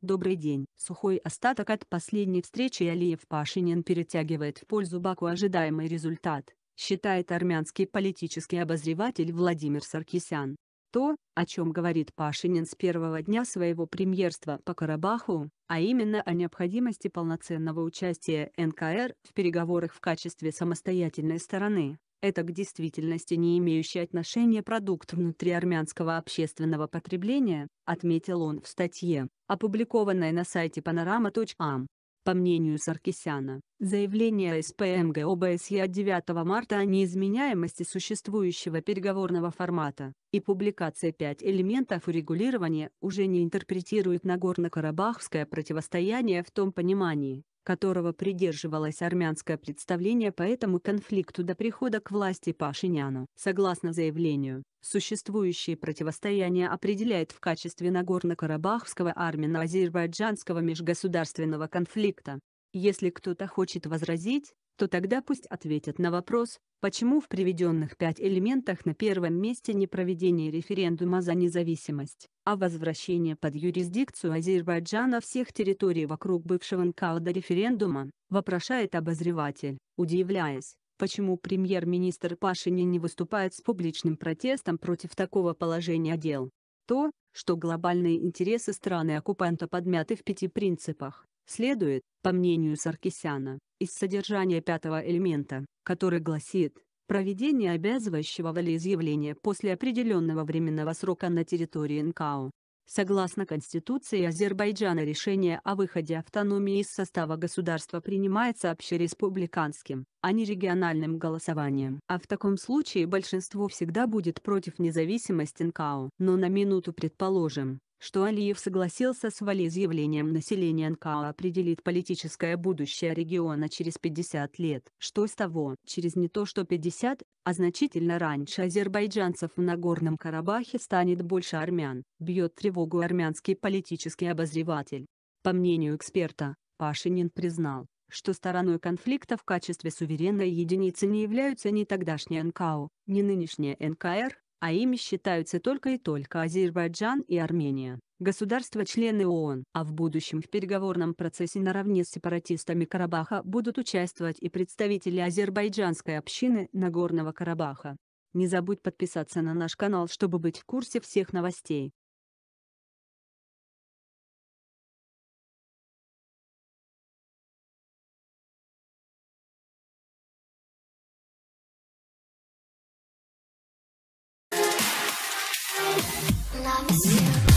Добрый день. Сухой остаток от последней встречи Алиев-Пашинин перетягивает в пользу Баку ожидаемый результат, считает армянский политический обозреватель Владимир Саркисян. То, о чем говорит Пашинин с первого дня своего премьерства по Карабаху, а именно о необходимости полноценного участия НКР в переговорах в качестве самостоятельной стороны, это к действительности не имеющий отношения продукт внутри армянского общественного потребления, отметил он в статье, опубликованной на сайте panorama.am. По мнению Саркисяна, заявление СПМГ ОБСЕ от 9 марта о неизменяемости существующего переговорного формата и публикация пять элементов урегулирования уже не интерпретирует Нагорно-Карабахское противостояние в том понимании, которого придерживалось армянское представление по этому конфликту до прихода к власти Пашиняну. Согласно заявлению, существующее противостояние определяет в качестве Нагорно-Карабахского армяно-азербайджанского межгосударственного конфликта. Если кто-то хочет возразить, то тогда пусть ответят на вопрос, почему в приведенных пять элементах на первом месте не проведение референдума за независимость, а возвращение под юрисдикцию Азербайджана всех территорий вокруг бывшего НКОДа референдума, вопрошает обозреватель, удивляясь, почему премьер-министр Пашинин не выступает с публичным протестом против такого положения дел. То, что глобальные интересы страны-оккупанта подмяты в пяти принципах, следует, по мнению Саркисяна, из содержания пятого элемента, который гласит, проведение обязывающего волеизъявления после определенного временного срока на территории НКО. Согласно Конституции Азербайджана решение о выходе автономии из состава государства принимается общереспубликанским, а не региональным голосованием. А в таком случае большинство всегда будет против независимости НКО. Но на минуту предположим, что Алиев согласился с волеизъявлением населения Анкара определит политическое будущее региона через 50 лет. Что с того? Через не то что 50, а значительно раньше азербайджанцев в Нагорном Карабахе станет больше армян, бьет тревогу армянский политический обозреватель. По мнению эксперта, Пашинин признал, что стороной конфликта в качестве суверенной единицы не являются ни тогдашняя НКО, а ни нынешняя НКР, а ими считаются только и только Азербайджан и Армения, государства-члены ООН, а в будущем в переговорном процессе наравне с сепаратистами Карабаха будут участвовать и представители азербайджанской общины Нагорного Карабаха. Не забудь подписаться на наш канал чтобы быть в курсе всех новостей. Love you.